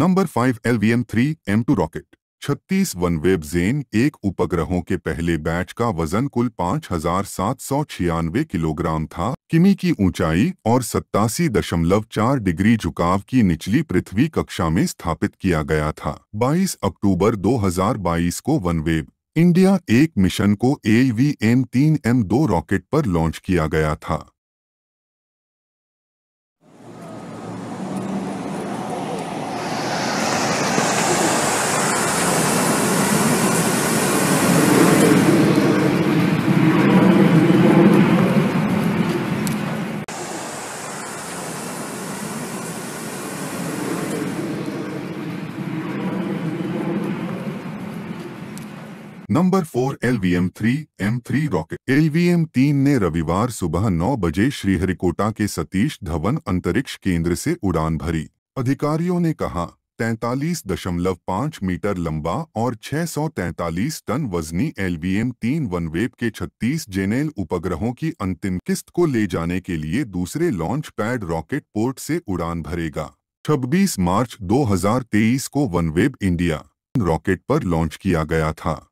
number five L V M three M two rocket छत्तीस OneWeb Gen एक उपग्रहों के पहले बैच का वजन कुल पाँच हजार सात सौ छियानवे किलोग्राम था किमी की ऊंचाई और सत्तासी दशमलव चार डिग्री झुकाव की निचली पृथ्वी कक्षा में स्थापित किया गया था 22 अक्टूबर 2022 को वनवेब इंडिया एक मिशन को ए वी एम तीन एम दो रॉकेट पर लॉन्च किया गया था number four L V M three M three rocket L V M तीन ने रविवार सुबह नौ बजे श्रीहरिकोटा के सतीश धवन अंतरिक्ष केंद्र से उड़ान भरी अधिकारियों ने कहा तैतालीस दशमलव पाँच मीटर लंबा और 643 टन वजनी एल वी एम तीन वनवेब के 36 जेनेल उपग्रहों की अंतिम किस्त को ले जाने के लिए दूसरे लॉन्च पैड रॉकेट पोर्ट से उड़ान भरेगा 26 मार्च 2023 को वनवेब इंडिया रॉकेट पर लॉन्च किया गया था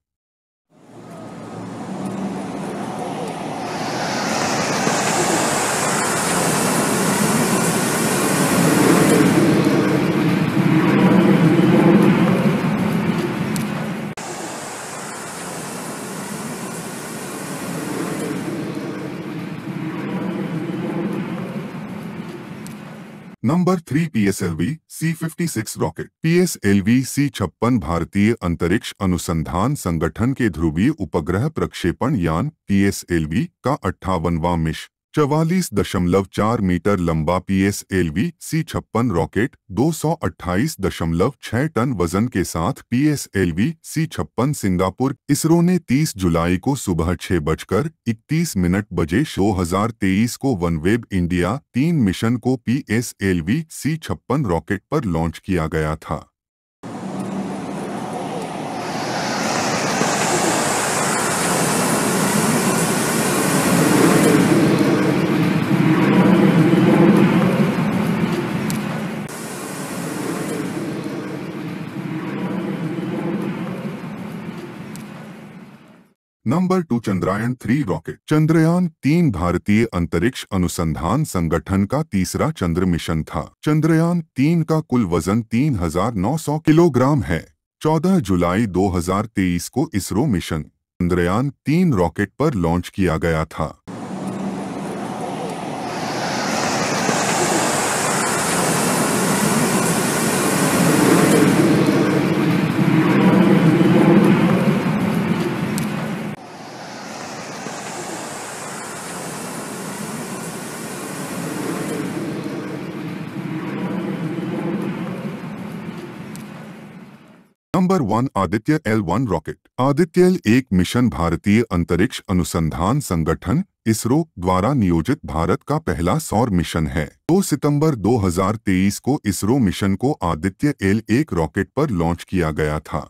number three PSLV C fifty six rocket PSLV C छप्पन भारतीय अंतरिक्ष अनुसंधान संगठन के ध्रुवीय उपग्रह प्रक्षेपण यान पीएसएलवी का अट्ठावनवा मिश चवालीस दशमलव चार मीटर लंबा P S L V C छप्पन रॉकेट दो सौ अट्ठाईस दशमलव छह टन वजन के साथ P S L V C छप्पन सिंगापुर इसरो ने 30 जुलाई को सुबह छह बजकर इकतीस मिनट बजे दो हजार तेईस को वनवेब इंडिया तीन मिशन को P S L V C छप्पन रॉकेट पर लॉन्च किया गया था number two Chandrayaan three rocket Chandrayaan तीन भारतीय अंतरिक्ष अनुसंधान संगठन का तीसरा चंद्र मिशन था चंद्रयान तीन का कुल वजन 3,900 किलोग्राम है 14 जुलाई 2023 को इसरो मिशन चंद्रयान तीन रॉकेट पर लॉन्च किया गया था number one Aditya L one rocket Aditya L एक मिशन भारतीय अंतरिक्ष अनुसंधान संगठन इसरो द्वारा नियोजित भारत का पहला सौर मिशन है 2 तो सितंबर 2023 को इसरो मिशन को आदित्य एल एक रॉकेट पर लॉन्च किया गया था